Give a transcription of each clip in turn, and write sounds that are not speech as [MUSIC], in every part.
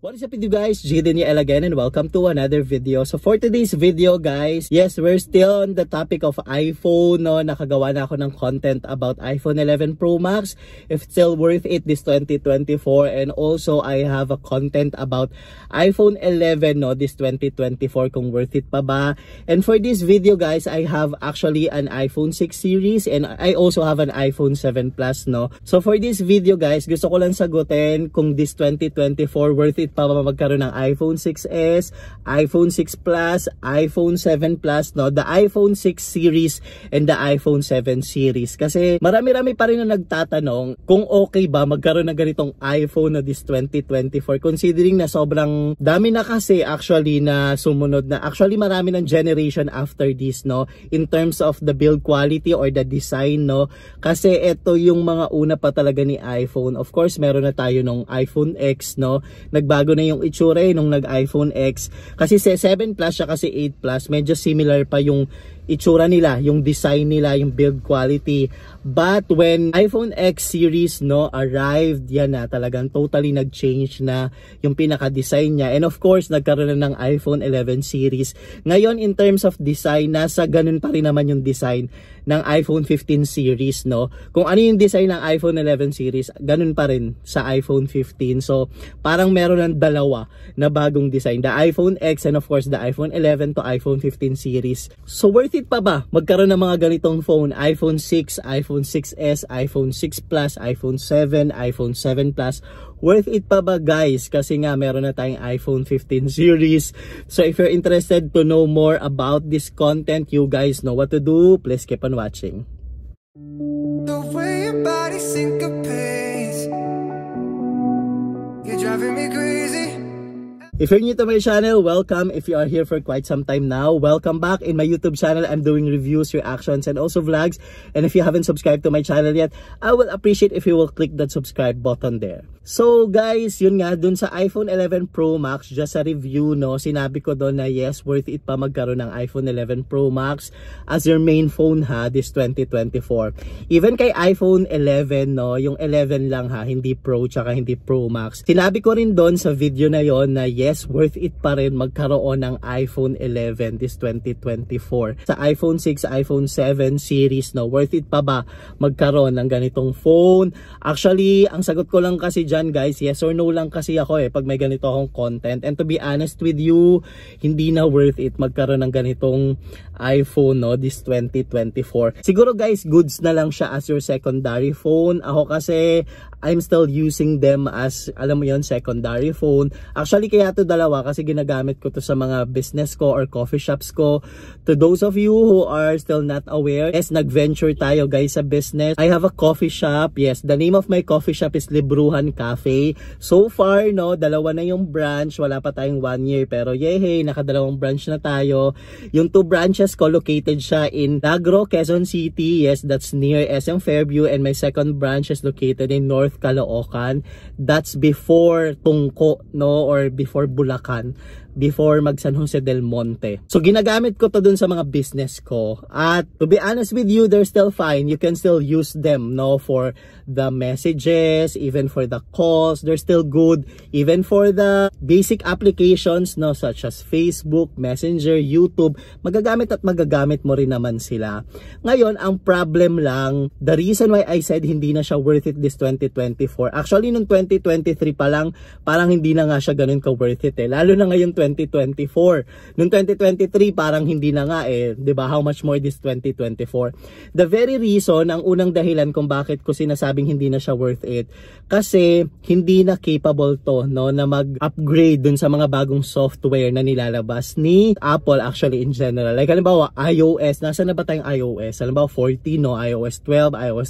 What is up with you guys? Jaden Yael again and welcome to another video. So for today's video guys, yes, we're still on the topic of iPhone. No? Nakagawa na ako ng content about iPhone 11 Pro Max. If it's still worth it this 2024 and also I have a content about iPhone 11 no? this 2024 kung worth it pa ba. And for this video guys, I have actually an iPhone 6 series and I also have an iPhone 7 Plus. no. So for this video guys, gusto ko lang sagutin kung this 2024 worth it malapit pa magkaroon ng iPhone 6s, iPhone 6 Plus, iPhone 7 Plus, no? The iPhone 6 series and the iPhone 7 series. Kasi marami-rami pa rin ang nagtatanong kung okay ba magkaroon ng ganitong iPhone na this 2024 considering na sobrang dami na kasi actually na sumunod na actually marami ng generation after this, no? In terms of the build quality or the design, no? Kasi ito yung mga una pa talaga ni iPhone. Of course, meron na tayo nung iPhone X, no? Nagbago bago na yung itsura eh nung nag iPhone X. Kasi 7 Plus siya kasi 8 Plus, medyo similar pa yung itsura nila, yung design nila, yung build quality. But when iPhone X series no arrived, yan na talagang totally nag-change na yung pinaka-design niya. And of course, nagkaroon na ng iPhone 11 series. Ngayon in terms of design, nasa ganun pa rin naman yung design ng iPhone 15 series no. Kung ano yung design ng iPhone 11 series, ganun pa rin sa iPhone 15. So, parang meron ng dalawa na bagong design, the iPhone X and of course the iPhone 11 to iPhone 15 series. So, worth it bakit pa ba magkaroon ng mga ganitong phone? iPhone 6, iPhone 6S, iPhone 6 Plus, iPhone 7, iPhone 7 Plus. Worth it pa ba guys? Kasi nga meron na tayong iPhone 15 [LAUGHS] series. So if you're interested to know more about this content, you guys know what to do. Please keep on watching. The way your body syncopates You're driving me crazy If you're new to my channel, welcome. If you are here for quite some time now, welcome back. In my YouTube channel, I'm doing reviews, reactions, and also vlogs. And if you haven't subscribed to my channel yet, I will appreciate if you will click that subscribe button there. So guys, yun nga, dun sa iPhone 11 Pro Max, just sa review, no, sinabi ko doon na yes, worth it pa magkaroon ng iPhone 11 Pro Max as your main phone ha, this 2024. Even kay iPhone 11, no, yung 11 lang ha, hindi Pro tsaka hindi Pro Max. Sinabi ko rin doon sa video na yon na yes, yes, worth it pa rin magkaroon ng iPhone 11 this 2024. Sa iPhone 6, iPhone 7 series, no, worth it pa ba magkaroon ng ganitong phone? Actually, ang sagot ko lang kasi dyan guys, yes or no lang kasi ako eh pag may ganito akong content. And to be honest with you, hindi na worth it magkaroon ng ganitong iPhone no this 2024. Siguro guys, goods na lang siya as your secondary phone. Ako kasi I'm still using them as, alam mo yon secondary phone. Actually, kaya to dalawa kasi ginagamit ko to sa mga business ko or coffee shops ko. To those of you who are still not aware, yes, nag-venture tayo guys sa business. I have a coffee shop. Yes, the name of my coffee shop is Libruhan Cafe. So far, no, dalawa na yung branch. Wala pa tayong one year. Pero yehey, nakadalawang branch na tayo. Yung two branches ko, located siya in Lagro, Quezon City. Yes, that's near SM Fairview. And my second branch is located in North North Caloocan. That's before Tungko, no? Or before Bulacan before mag San Jose del Monte. So ginagamit ko to dun sa mga business ko. At to be honest with you, they're still fine. You can still use them no for the messages, even for the calls. They're still good even for the basic applications no such as Facebook, Messenger, YouTube. Magagamit at magagamit mo rin naman sila. Ngayon, ang problem lang, the reason why I said hindi na siya worth it this 2024. Actually, nung 2023 pa lang, parang hindi na nga siya ganun ka worth it eh. Lalo na ngayon 20 2024. Noong 2023, parang hindi na nga eh, 'di ba? How much more this 2024? The very reason, ang unang dahilan kung bakit ko sinasabing hindi na siya worth it kasi hindi na capable to no na mag-upgrade dun sa mga bagong software na nilalabas ni Apple actually in general. Like halimbawa, iOS, nasa na ba tayong iOS? Halimbawa 14, no, iOS 12, iOS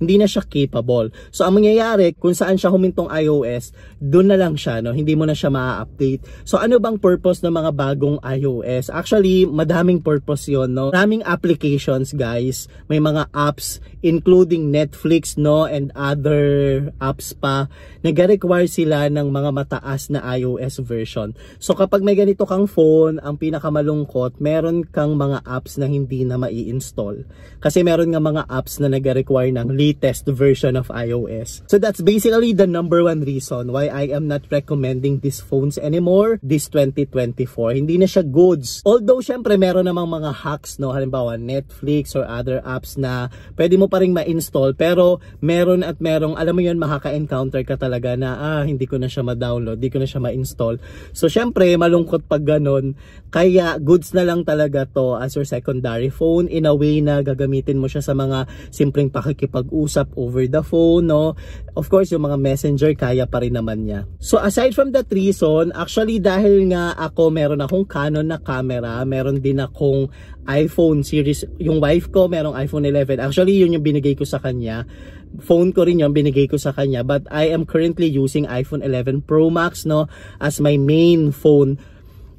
13, hindi na siya capable. So ang mangyayari kung saan siya humintong iOS, doon na lang siya, no? Hindi mo na siya ma-update. So ano nyo bang purpose ng mga bagong iOS? Actually, madaming purpose yon no? Maraming applications, guys. May mga apps, including Netflix, no? And other apps pa. na require sila ng mga mataas na iOS version. So, kapag may ganito kang phone, ang pinakamalungkot, meron kang mga apps na hindi na mai-install. Kasi meron nga mga apps na nag-require ng latest version of iOS. So, that's basically the number one reason why I am not recommending these phones anymore. This 2024, hindi na siya goods. Although syempre meron namang mga hacks no, halimbawa Netflix or other apps na pwede mo pa ring ma-install pero meron at merong alam mo 'yun makaka-encounter ka talaga na ah hindi ko na siya ma-download, hindi ko na siya ma-install. So syempre malungkot pag ganun. Kaya goods na lang talaga 'to as your secondary phone in a way na gagamitin mo siya sa mga simpleng pakikipag-usap over the phone no. Of course, yung mga messenger kaya pa rin naman niya. So aside from that reason, actually dahil dahil nga ako meron akong Canon na camera, meron din akong iPhone series, yung wife ko merong iPhone 11. Actually, yun yung binigay ko sa kanya. Phone ko rin yung binigay ko sa kanya. But I am currently using iPhone 11 Pro Max no as my main phone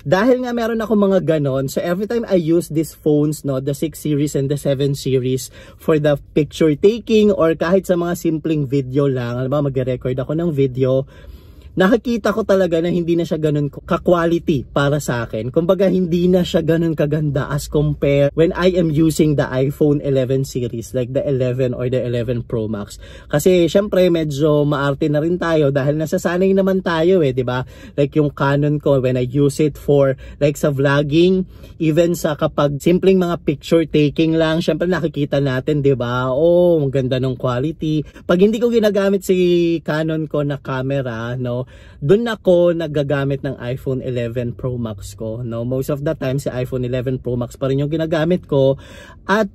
dahil nga meron ako mga ganon, so every time I use these phones, no, the 6 series and the 7 series for the picture taking or kahit sa mga simpleng video lang, alam ba, magre record ako ng video, nakikita ko talaga na hindi na siya ganun ka-quality para sa akin. Kumbaga, hindi na siya ganun kaganda as compare when I am using the iPhone 11 series, like the 11 or the 11 Pro Max. Kasi, syempre, medyo maarte na rin tayo dahil nasasanay naman tayo eh, di ba? Like yung Canon ko, when I use it for, like sa vlogging, even sa kapag simpleng mga picture taking lang, syempre nakikita natin, di ba? Oh, ang ganda ng quality. Pag hindi ko ginagamit si Canon ko na camera, no, doon ako nagagamit ng iPhone 11 Pro Max ko, no? Most of the time si iPhone 11 Pro Max pa rin yung ginagamit ko at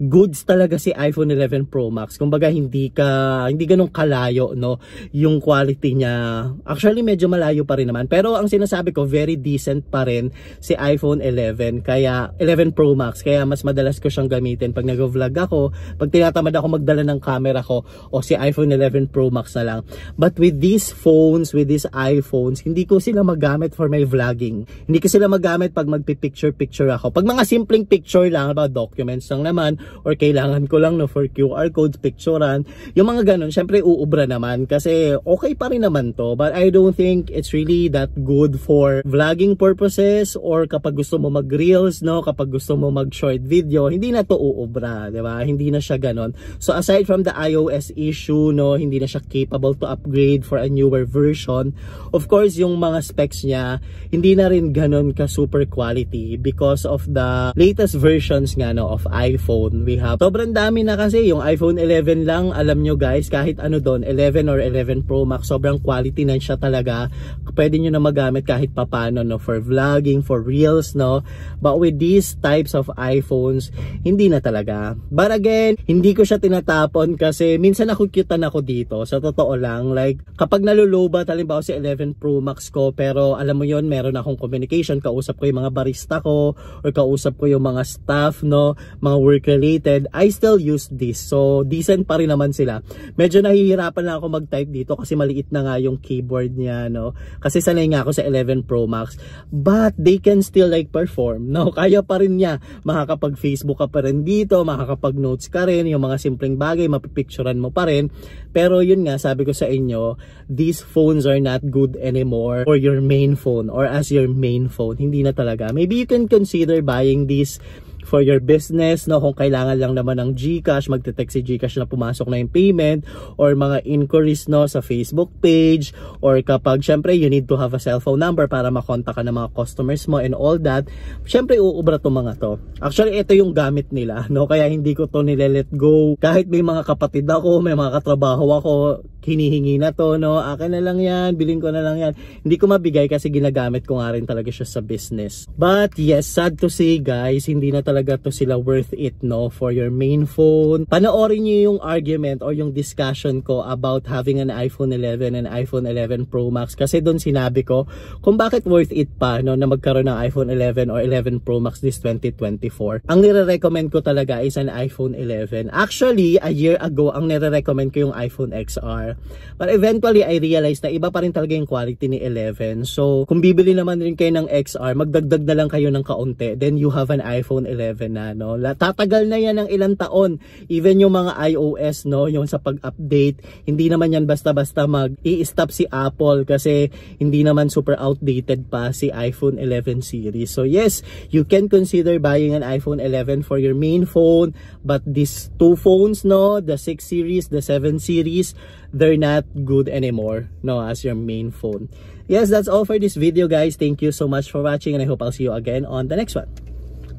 goods talaga si iPhone 11 Pro Max. Kumbaga hindi ka hindi ganun kalayo no yung quality niya. Actually medyo malayo pa rin naman pero ang sinasabi ko very decent pa rin si iPhone 11 kaya 11 Pro Max kaya mas madalas ko siyang gamitin pag nagvo-vlog ako, pag tinatamad ako magdala ng camera ko o si iPhone 11 Pro Max na lang. But with these phones, with these iPhones, hindi ko sila magamit for my vlogging. Hindi ko sila magamit pag magpi-picture picture ako. Pag mga simpleng picture lang, about documents lang naman or kailangan ko lang no for QR codes picturean yung mga ganun syempre uubra naman kasi okay pa rin naman to but I don't think it's really that good for vlogging purposes or kapag gusto mo mag reels no kapag gusto mo mag short video hindi na to uubra di ba hindi na siya ganun so aside from the iOS issue no hindi na siya capable to upgrade for a newer version of course yung mga specs niya hindi na rin ganun ka super quality because of the latest versions nga no of iPhone we have sobrang dami na kasi yung iPhone 11 lang alam nyo guys kahit ano doon 11 or 11 Pro Max sobrang quality na siya talaga pwede nyo na magamit kahit papano no for vlogging for reels no but with these types of iPhones hindi na talaga but again hindi ko siya tinatapon kasi minsan na ako dito sa totoo lang like kapag naluloba talimbawa si 11 Pro Max ko pero alam mo yon meron akong communication kausap ko yung mga barista ko or kausap ko yung mga staff no mga work related created, I still use this. So, decent pa rin naman sila. Medyo nahihirapan na ako mag-type dito kasi maliit na nga yung keyboard niya, no? Kasi sanay nga ako sa 11 Pro Max. But, they can still like perform, no? [LAUGHS] Kaya pa rin niya. Makakapag-Facebook ka pa rin dito, makakapag-notes ka rin, yung mga simpleng bagay, mapipicturean mo pa rin. Pero yun nga, sabi ko sa inyo, these phones are not good anymore for your main phone or as your main phone. Hindi na talaga. Maybe you can consider buying these for your business. No? Kung kailangan lang naman ng GCash, magte-text si GCash na pumasok na yung payment or mga inquiries no, sa Facebook page or kapag syempre you need to have a cellphone number para makontak ka ng mga customers mo and all that. Syempre uubra to mga to. Actually, ito yung gamit nila. [LAUGHS] No? Kaya hindi ko to nile-let go. Kahit may mga kapatid ako, may mga katrabaho ako, hinihingi na to. No? Akin na lang yan, biling ko na lang yan. Hindi ko mabigay kasi ginagamit ko nga rin talaga siya sa business. But yes, sad to say guys, hindi na talaga talaga to sila worth it no for your main phone. Panoorin niyo yung argument or yung discussion ko about having an iPhone 11 and iPhone 11 Pro Max kasi doon sinabi ko kung bakit worth it pa no na magkaroon ng iPhone 11 or 11 Pro Max this 2024. Ang nire-recommend ko talaga is an iPhone 11. Actually, a year ago ang nire-recommend ko yung iPhone XR. But eventually I realized na iba pa rin talaga yung quality ni 11. So, kung bibili naman rin kayo ng XR, magdagdag na lang kayo ng kaunti. Then you have an iPhone 11 11 na no. Tatagal na 'yan ng ilang taon. Even yung mga iOS no, yung sa pag-update, hindi naman 'yan basta-basta mag-i-stop si Apple kasi hindi naman super outdated pa si iPhone 11 series. So yes, you can consider buying an iPhone 11 for your main phone, but these two phones no, the 6 series, the 7 series, they're not good anymore no as your main phone. Yes, that's all for this video guys. Thank you so much for watching and I hope I'll see you again on the next one.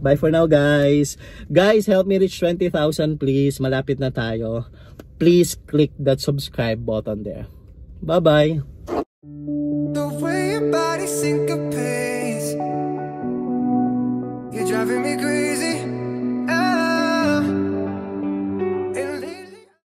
Bye for now guys. Guys, help me reach 20,000 please. Malapit na tayo. Please click that subscribe button there. Bye-bye. The way your body syncopates You're driving me crazy